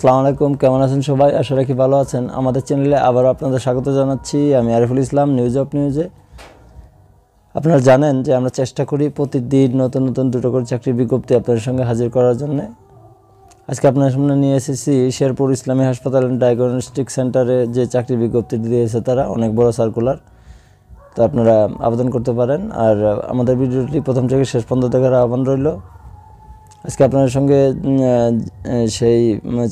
সালাম আলাইকুম কেমন আছেন সবাই আশা রাখি ভালো আছেন আমাদের চ্যানেলে আবারও আপনাদের স্বাগত জানাচ্ছি আমি আরিফুল ইসলাম নিউজ অফ নিউজে আপনারা জানেন যে আমরা চেষ্টা করি প্রতিদিন নতুন নতুন দুটো করে চাকরির বিজ্ঞপ্তি আপনাদের সঙ্গে হাজির করার জন্যে আজকে আপনার সামনে নিয়ে এসেছি শেরপুর ইসলামী হাসপাতাল ডায়াগনস্টিক সেন্টারে যে চাকরি বিজ্ঞপ্তি দিয়েছে তারা অনেক বড় সার্কুলার তো আপনারা আবেদন করতে পারেন আর আমাদের ভিডিওটি প্রথম থেকে শেষ পর্যন্ত দেখার আহ্বান রইল আজকে আপনার সঙ্গে সেই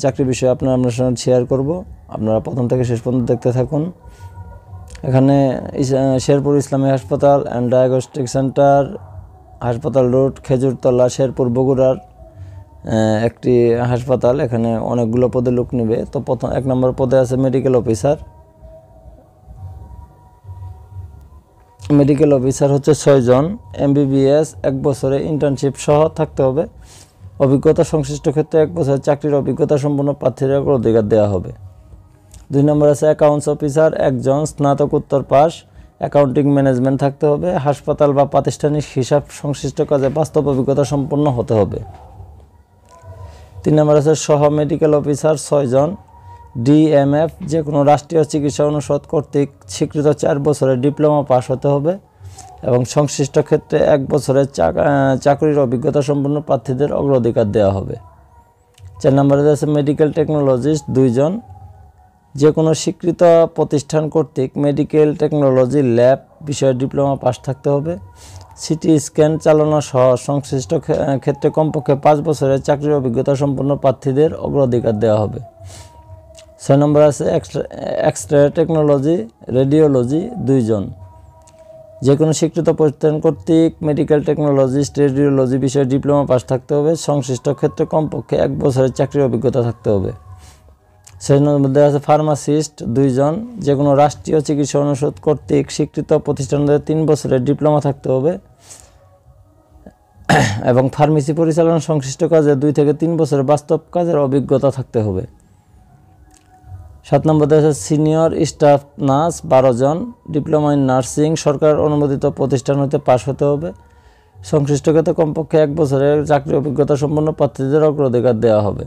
চাকরি বিষয়ে আপনার আপনার সঙ্গে শেয়ার করব আপনারা প্রথম থেকে শেষ পর্যন্ত দেখতে থাকুন এখানে শেরপুর ইসলামী হাসপাতাল অ্যান্ড ডায়াগনস্টিক সেন্টার হাসপাতাল রোড খেজুরতলা শেরপুর বগুড়ার একটি হাসপাতাল এখানে অনেকগুলো পদে লোক নেবে তো প্রথম এক নম্বর পদে আছে মেডিকেল অফিসার মেডিকেল অফিসার হচ্ছে ছয়জন এমবিবিএস এক বছরে ইন্টার্নশিপ সহ থাকতে হবে অভিজ্ঞতা সংশ্লিষ্ট ক্ষেত্রে এক বছরের চাকরির অভিজ্ঞতা সম্পন্ন প্রার্থীরা অগ্রাধিকার দেওয়া হবে দুই নম্বর আছে অ্যাকাউন্টস অফিসার একজন স্নাতকোত্তর পাস অ্যাকাউন্টিং ম্যানেজমেন্ট থাকতে হবে হাসপাতাল বা প্রাতিষ্ঠানিক হিসাব সংশ্লিষ্ট কাজে বাস্তব অভিজ্ঞতা সম্পন্ন হতে হবে তিন নম্বর আছে সহ মেডিকেল অফিসার ছয়জন ডিএমএফ যে কোনো রাষ্ট্রীয় চিকিৎসা অনুষদ কর্তৃক স্বীকৃত চার বছরের ডিপ্লোমা পাস হতে হবে এবং সংশ্লিষ্ট ক্ষেত্রে এক বছরের চাকরির অভিজ্ঞতা সম্পন্ন প্রার্থীদের অগ্রাধিকার দেওয়া হবে চার নম্বরে আছে মেডিকেল টেকনোলজিস্ট দুইজন যে কোনো স্বীকৃত প্রতিষ্ঠান কর্তৃক মেডিকেল টেকনোলজি ল্যাব বিষয়ে ডিপ্লোমা পাস থাকতে হবে সিটি স্ক্যান চালানো সহ সংশ্লিষ্ট ক্ষেত্রে কমপক্ষে পাঁচ বছরের চাকরির অভিজ্ঞতা সম্পন্ন প্রার্থীদের অগ্রাধিকার দেওয়া হবে ছয় নম্বর আছে এক্স রে টেকনোলজি রেডিওলজি দুইজন যে কোনো স্বীকৃত প্রতিষ্ঠান কর্তৃক মেডিকেল টেকনোলজিস্ট রেডিওলজি বিষয়ে ডিপ্লোমা পাস থাকতে হবে সংশ্লিষ্ট ক্ষেত্রে কমপক্ষে এক বছরের চাকরির অভিজ্ঞতা থাকতে হবে সেজন্য মধ্যে আছে ফার্মাসিস্ট দুইজন যে কোনো রাষ্ট্রীয় চিকিৎসা অনুষদ কর্তৃক স্বীকৃত প্রতিষ্ঠানদের তিন বছরের ডিপ্লোমা থাকতে হবে এবং ফার্মেসি পরিচালনা সংশ্লিষ্ট কাজে দুই থেকে তিন বছরের বাস্তব কাজের অভিজ্ঞতা থাকতে হবে সাত নম্বর দেওয়া সিনিয়র স্টাফ নার্স বারো জন ডিপ্লোমা ইন নার্সিং সরকার অনুমোদিত প্রতিষ্ঠান হতে পাশ হতে হবে সংশ্লিষ্ট ক্ষেত্রে কমপক্ষে এক বছরের চাকরি অভিজ্ঞতা সম্পন্ন প্রার্থীদের অগ্রাধিকার দেওয়া হবে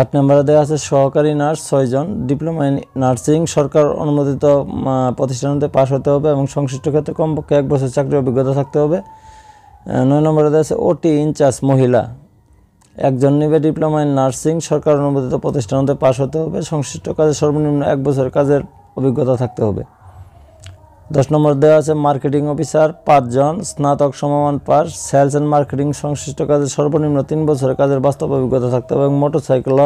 আট নম্বরে দেওয়া আছে সহকারী নার্স ছয়জন ডিপ্লোমা ইন নার্সিং সরকার অনুমোদিত প্রতিষ্ঠান হতে পাশ হতে হবে এবং সংশ্লিষ্ট ক্ষেত্রে কমপক্ষে এক বছর চাকরির অভিজ্ঞতা থাকতে হবে নয় নম্বরে দেওয়া আছে ওটি ইনচার্জ মহিলা একজন নিবে ডিপ্লোমা ইন নার্সিং সরকার অনুমোদিত প্রতিষ্ঠান হতে পাশ হতে হবে সংশ্লিষ্ট কাজে সর্বনিম্ন এক বছর কাজের অভিজ্ঞতা থাকতে হবে দশ নম্বর দেওয়া আছে মার্কেটিং অফিসার পাঁচজন স্নাতক সমমান পাস সেলস অ্যান্ড মার্কেটিং সংশ্লিষ্ট কাজে সর্বনিম্ন তিন বছরের কাজের বাস্তব অভিজ্ঞতা থাকতে হবে এবং মোটরসাইকেল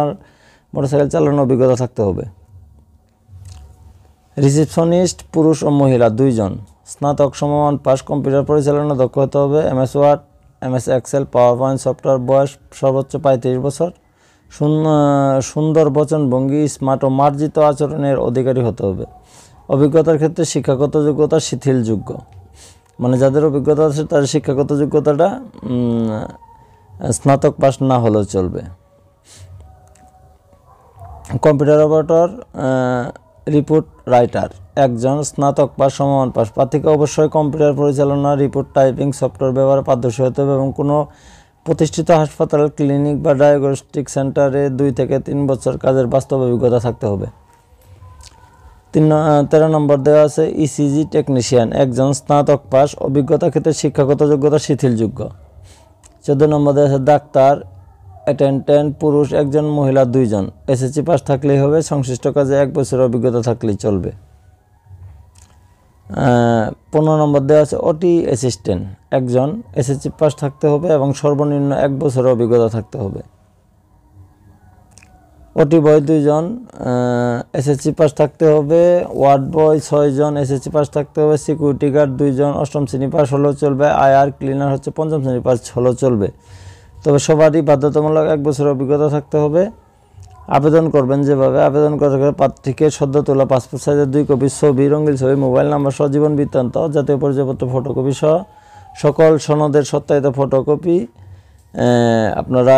মোটরসাইকেল চালানোর অভিজ্ঞতা থাকতে হবে রিসেপশনিস্ট পুরুষ ও মহিলা দুইজন স্নাতক সমমান পাস কম্পিউটার পরিচালনা দক্ষ হতে হবে MS Word word MS Excel PowerPoint software বয়স সর্বোচ্চ পঁয়ত্রিশ বছর সুন্দর বচন ভঙ্গি স্মার্ট ও মার্জিত আচরণের অধিকারী হতে হবে অভিজ্ঞতার ক্ষেত্রে শিক্ষাগত যোগ্যতা শিথিলযোগ্য মানে যাদের অভিজ্ঞতা আছে তাদের শিক্ষাগত যোগ্যতাটা স্নাতক পাশ না হলেও চলবে কম্পিউটার অপারেটর রিপোর্ট রাইটার একজন স্নাতক পাস সমমান পাস প্রার্থীকে অবশ্যই কম্পিউটার পরিচালনা রিপোর্ট টাইপিং সফটওয়্যার ব্যবহারে পারদর্শী হতে হবে এবং কোনো প্রতিষ্ঠিত হাসপাতাল ক্লিনিক বা ডায়াগনস্টিক সেন্টারে দুই থেকে তিন বছর কাজের বাস্তব অভিজ্ঞতা থাকতে হবে তিন তেরো নম্বর দেওয়া আছে ইসিজি টেকনিশিয়ান একজন স্নাতক পাস অভিজ্ঞতা ক্ষেত্রে শিক্ষাগত যোগ্যতা শিথিলযোগ্য চোদ্দ নম্বর দেওয়া আছে ডাক্তার অ্যাটেন্ডেন্ট পুরুষ একজন মহিলা দুইজন এসএসসি পাস থাকলেই হবে সংশ্লিষ্ট কাজে এক বছর অভিজ্ঞতা থাকলেই চলবে পনেরো নম্বর দেওয়া আছে অটি অ্যাসিস্ট্যান্ট একজন এসএসসি পাস থাকতে হবে এবং সর্বনিম্ন এক বছরের অভিজ্ঞতা থাকতে হবে ওটি বয় দুইজন এসএসসি পাস থাকতে হবে ওয়ার্ড বয় ছয়জন এসএসসি পাস থাকতে হবে সিকিউরিটি গার্ড দুইজন অষ্টম শ্রেণী পাস হলেও চলবে আয়ার ক্লিনার হচ্ছে পঞ্চম শ্রেণী পাস হলেও চলবে তবে সবারই বাধ্যতামূলক এক বছর অভিজ্ঞতা থাকতে হবে আবেদন করবেন যেভাবে আবেদন করার পর প্রার্থীকে সদ্য তোলা পাসপোর্ট সাইজের দুই কপি ছবি রঙিল ছবি মোবাইল নাম্বার সহ জীবন বৃত্তান্ত জাতীয় পরিচয়পত্র ফটোকপি সহ সকল সনদের সত্যায়িত ফটোকপি আপনারা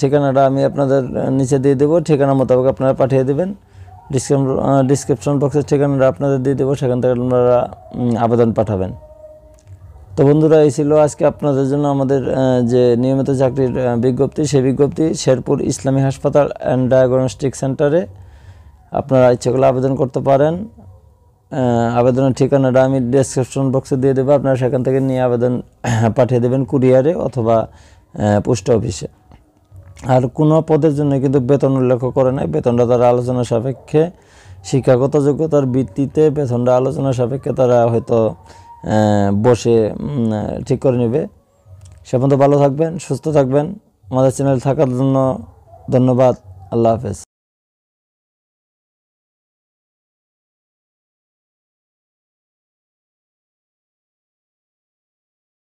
ঠিকানাটা আমি আপনাদের নিচে দিয়ে দেবো ঠিকানা মোতাবেক আপনারা পাঠিয়ে দেবেন ডিসক্রিপশন বক্সের ঠিকানাটা আপনাদের দিয়ে দেবো সেখান থেকে আপনারা আবেদন পাঠাবেন তো বন্ধুরা এই ছিল আজকে আপনাদের জন্য আমাদের যে নিয়মিত চাকরির বিজ্ঞপ্তি সেই বিজ্ঞপ্তি শেরপুর ইসলামী হাসপাতাল অ্যান্ড ডায়াগনস্টিক সেন্টারে আপনারা ইচ্ছে করলে আবেদন করতে পারেন আবেদনের ঠিকানাটা আমি ডিসক্রিপশন বক্সে দিয়ে দেবো আপনারা সেখান থেকে নিয়ে আবেদন পাঠিয়ে দেবেন কুরিয়ারে অথবা পোস্ট অফিসে আর কোনো পদের জন্য কিন্তু বেতন উল্লেখ করে নাই বেতনটা তারা আলোচনা সাপেক্ষে শিক্ষাগত যোগ্যতার ভিত্তিতে বেতনটা আলোচনা সাপেক্ষে তারা হয়তো বসে ঠিক করে নেবে সে পর্যন্ত ভালো থাকবেন সুস্থ থাকবেন আমাদের চ্যানেল থাকার জন্য ধন্যবাদ আল্লাহ হাফেজ